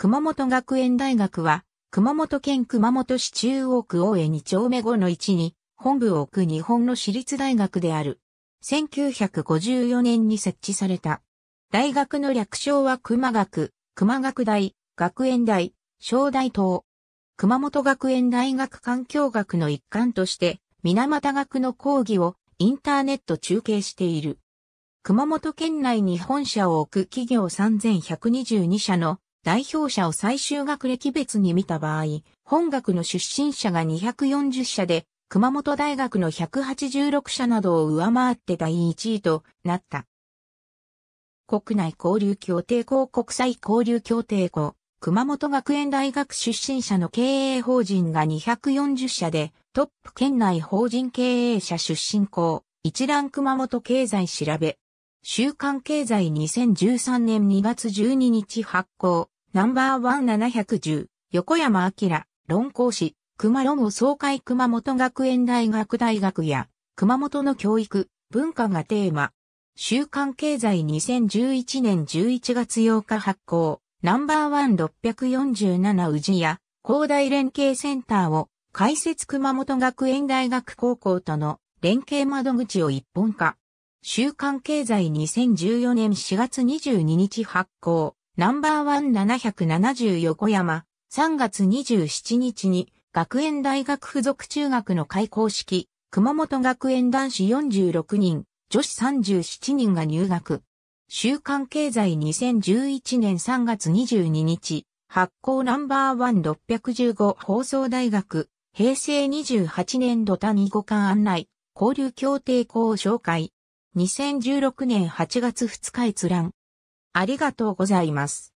熊本学園大学は、熊本県熊本市中央区大江2丁目5の1に、本部を置く日本の私立大学である。1954年に設置された。大学の略称は熊学、熊学大、学園大、小大等。熊本学園大学環境学の一環として、水俣学の講義をインターネット中継している。熊本県内に本社を置く企業3122社の代表者を最終学歴別に見た場合、本学の出身者が240社で、熊本大学の186社などを上回って第1位となった。国内交流協定校国際交流協定校、熊本学園大学出身者の経営法人が240社で、トップ県内法人経営者出身校、一覧熊本経済調べ。週刊経済2013年2月12日発行、ナンバーワン710、横山明、論考師、熊論を総会熊本学園大学大学や、熊本の教育、文化がテーマ。週刊経済2011年11月8日発行、ナンバーワン647宇治や、広大連携センターを、開設熊本学園大学高校との連携窓口を一本化。週刊経済2014年4月22日発行。ナンバーワン770横山、3月27日に学園大学附属中学の開校式、熊本学園男子46人、女子37人が入学。週刊経済2011年3月22日、発行ナンバーワン615放送大学、平成28年度谷五巻案内、交流協定校紹介。2016年8月2日閲覧。ありがとうございます。